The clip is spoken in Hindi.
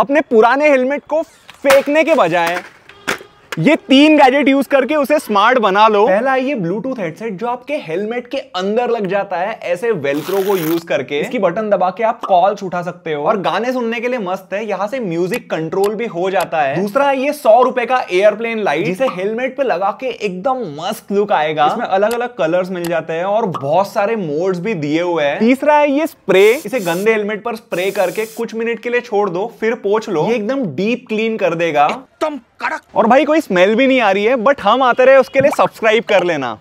अपने पुराने हेलमेट को फेंकने के बजाय ये तीन गैजेट यूज करके उसे स्मार्ट बना लो पहला ये ब्लूटूथ हेडसेट जो आपके हेलमेट के अंदर लग जाता है ऐसे वेल्क्रो को यूज करके इसकी बटन दबा के आप कॉल्स उठा सकते हो और गाने सुनने के लिए मस्त है यहाँ से म्यूजिक कंट्रोल भी हो जाता है दूसरा ये सौ रुपए का एयरप्लेन लाइट जिसे हेलमेट पे लगा के एकदम मस्त लुक आएगा इसमें अलग अलग कलर मिल जाते हैं और बहुत सारे मोड भी दिए हुए हैं तीसरा है ये स्प्रे इसे गंदे हेलमेट पर स्प्रे करके कुछ मिनट के लिए छोड़ दो फिर पोछ लो एकदम डीप क्लीन कर देगा एकदम कड़क और भाई कोई स्मेल भी नहीं आ रही है बट हम आते रहे उसके लिए सब्सक्राइब कर लेना